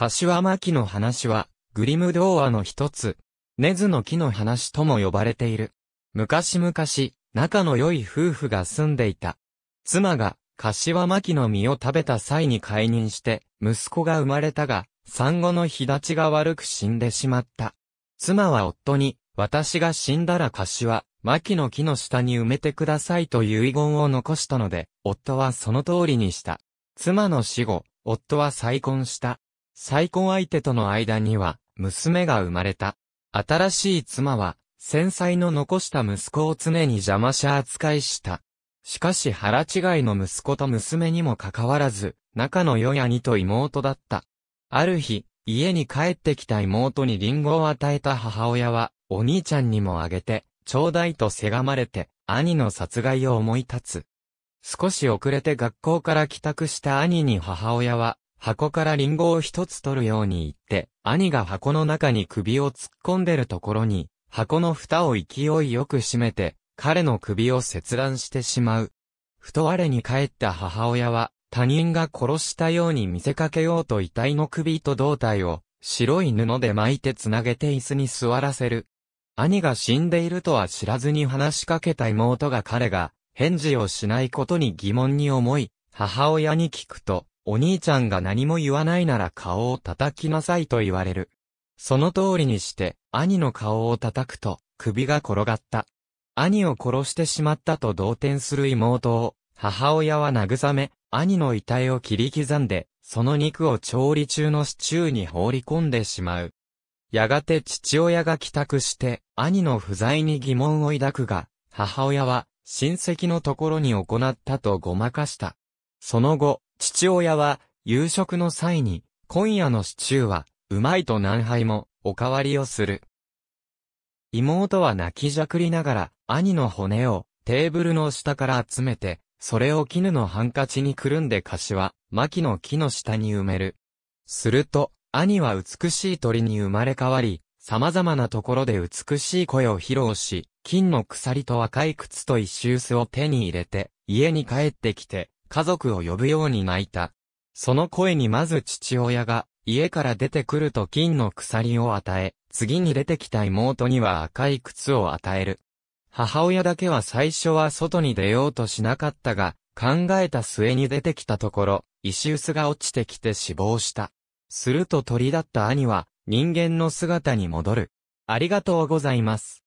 柏巻の話は、グリム童話の一つ、根津の木の話とも呼ばれている。昔々、仲の良い夫婦が住んでいた。妻が、柏巻の実を食べた際に解任して、息子が生まれたが、産後の日立ちが悪く死んでしまった。妻は夫に、私が死んだら柏、牧の木の下に埋めてくださいという遺言を残したので、夫はその通りにした。妻の死後、夫は再婚した。再婚相手との間には、娘が生まれた。新しい妻は、繊細の残した息子を常に邪魔者扱いした。しかし腹違いの息子と娘にもかかわらず、仲の良い兄と妹だった。ある日、家に帰ってきた妹にリンゴを与えた母親は、お兄ちゃんにもあげて、ちょうだいとせがまれて、兄の殺害を思い立つ。少し遅れて学校から帰宅した兄に母親は、箱からリンゴを一つ取るように言って、兄が箱の中に首を突っ込んでるところに、箱の蓋を勢いよく閉めて、彼の首を切断してしまう。ふと我に帰った母親は、他人が殺したように見せかけようと遺体の首と胴体を、白い布で巻いて繋げて椅子に座らせる。兄が死んでいるとは知らずに話しかけた妹が彼が、返事をしないことに疑問に思い、母親に聞くと、お兄ちゃんが何も言わないなら顔を叩きなさいと言われる。その通りにして、兄の顔を叩くと、首が転がった。兄を殺してしまったと同点する妹を、母親は慰め、兄の遺体を切り刻んで、その肉を調理中のシチューに放り込んでしまう。やがて父親が帰宅して、兄の不在に疑問を抱くが、母親は、親戚のところに行ったとごまかした。その後、父親は、夕食の際に、今夜のシチューは、うまいと何杯も、おかわりをする。妹は泣きじゃくりながら、兄の骨を、テーブルの下から集めて、それを絹のハンカチにくるんで柏、薪の木の下に埋める。すると、兄は美しい鳥に生まれ変わり、様々なところで美しい声を披露し、金の鎖と赤い靴と一周巣を手に入れて、家に帰ってきて、家族を呼ぶように泣いた。その声にまず父親が、家から出てくると金の鎖を与え、次に出てきた妹には赤い靴を与える。母親だけは最初は外に出ようとしなかったが、考えた末に出てきたところ、石臼が落ちてきて死亡した。すると鳥だった兄は、人間の姿に戻る。ありがとうございます。